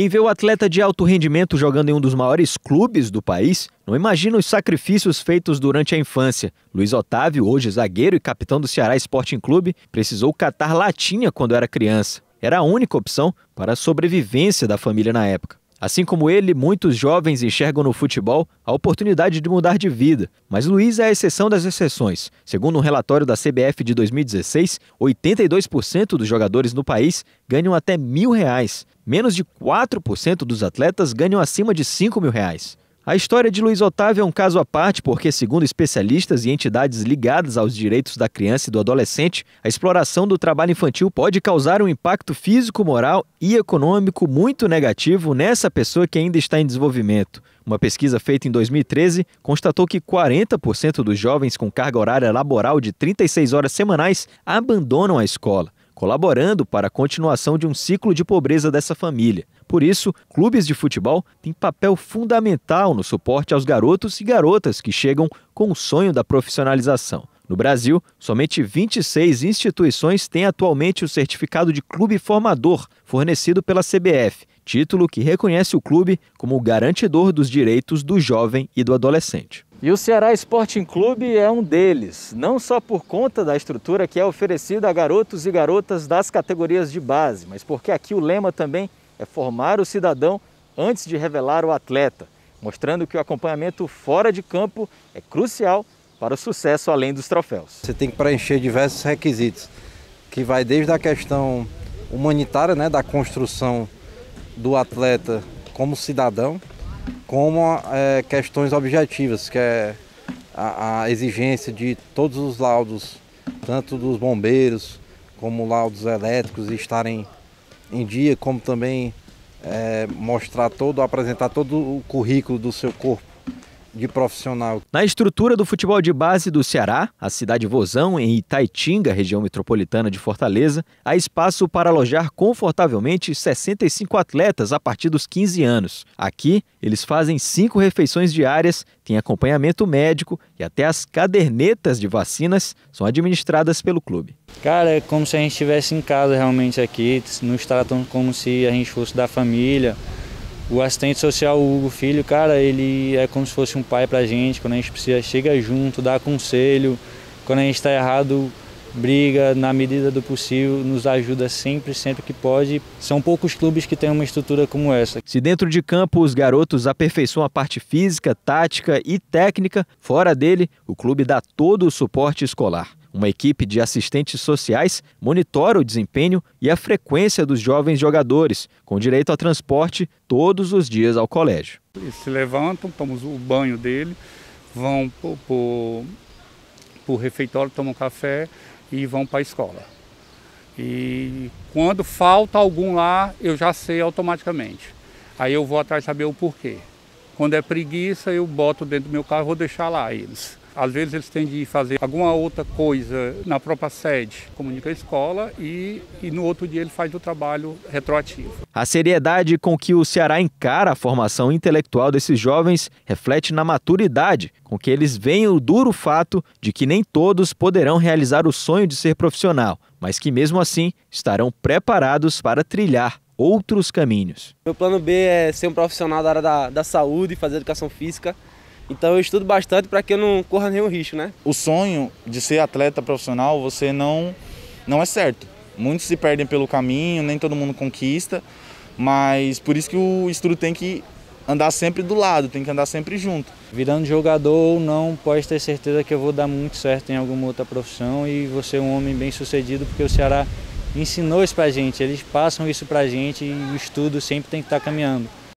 Quem vê o atleta de alto rendimento jogando em um dos maiores clubes do país não imagina os sacrifícios feitos durante a infância. Luiz Otávio, hoje zagueiro e capitão do Ceará Sporting Clube, precisou catar latinha quando era criança. Era a única opção para a sobrevivência da família na época. Assim como ele, muitos jovens enxergam no futebol a oportunidade de mudar de vida, mas Luiz é a exceção das exceções. Segundo um relatório da CBF de 2016, 82% dos jogadores no país ganham até mil reais. Menos de 4% dos atletas ganham acima de 5 mil reais. A história de Luiz Otávio é um caso à parte porque, segundo especialistas e entidades ligadas aos direitos da criança e do adolescente, a exploração do trabalho infantil pode causar um impacto físico, moral e econômico muito negativo nessa pessoa que ainda está em desenvolvimento. Uma pesquisa feita em 2013 constatou que 40% dos jovens com carga horária laboral de 36 horas semanais abandonam a escola colaborando para a continuação de um ciclo de pobreza dessa família. Por isso, clubes de futebol têm papel fundamental no suporte aos garotos e garotas que chegam com o sonho da profissionalização. No Brasil, somente 26 instituições têm atualmente o certificado de clube formador, fornecido pela CBF, título que reconhece o clube como o garantidor dos direitos do jovem e do adolescente. E o Ceará Sporting Clube é um deles, não só por conta da estrutura que é oferecida a garotos e garotas das categorias de base, mas porque aqui o lema também é formar o cidadão antes de revelar o atleta, mostrando que o acompanhamento fora de campo é crucial para o sucesso além dos troféus. Você tem que preencher diversos requisitos, que vai desde a questão humanitária, né, da construção do atleta como cidadão, como é, questões objetivas, que é a, a, exigência de todos os laudos, tanto dos bombeiros como laudos elétricos, estarem em dia, como também é, mostrar todo, apresentar todo o currículo do seu corpo de profissional. Na estrutura do futebol de base do Ceará, a cidade Vozão, em Itaitinga, região metropolitana de Fortaleza, há espaço para alojar confortavelmente 65 atletas a partir dos 15 anos. Aqui, eles fazem cinco refeições diárias, têm acompanhamento médico e até as cadernetas de vacinas são administradas pelo clube. Cara, é como se a gente estivesse em casa realmente aqui, nos tratam como se a gente fosse da família. O assistente social o Hugo Filho, cara, ele é como se fosse um pai pra gente. Quando a gente precisa, chega junto, dá conselho. Quando a gente tá errado, briga na medida do possível, nos ajuda sempre, sempre que pode. São poucos clubes que têm uma estrutura como essa. Se dentro de campo os garotos aperfeiçoam a parte física, tática e técnica, fora dele, o clube dá todo o suporte escolar. Uma equipe de assistentes sociais monitora o desempenho e a frequência dos jovens jogadores, com direito a transporte todos os dias ao colégio. Eles se levantam, tomam o banho dele, vão para o refeitório, tomam café e vão para a escola. E quando falta algum lá, eu já sei automaticamente. Aí eu vou atrás saber o porquê. Quando é preguiça, eu boto dentro do meu carro e vou deixar lá eles. Às vezes eles têm de fazer alguma outra coisa na própria sede, comunica a escola e, e no outro dia ele faz o trabalho retroativo. A seriedade com que o Ceará encara a formação intelectual desses jovens reflete na maturidade com que eles veem o duro fato de que nem todos poderão realizar o sonho de ser profissional, mas que mesmo assim estarão preparados para trilhar outros caminhos. Meu plano B é ser um profissional da área da, da saúde, fazer educação física então eu estudo bastante para que eu não corra nenhum risco, né? O sonho de ser atleta profissional, você não não é certo. Muitos se perdem pelo caminho, nem todo mundo conquista, mas por isso que o estudo tem que andar sempre do lado, tem que andar sempre junto. Virando jogador ou não, pode ter certeza que eu vou dar muito certo em alguma outra profissão e você ser um homem bem sucedido, porque o Ceará ensinou isso pra gente, eles passam isso pra gente e o estudo sempre tem que estar tá caminhando.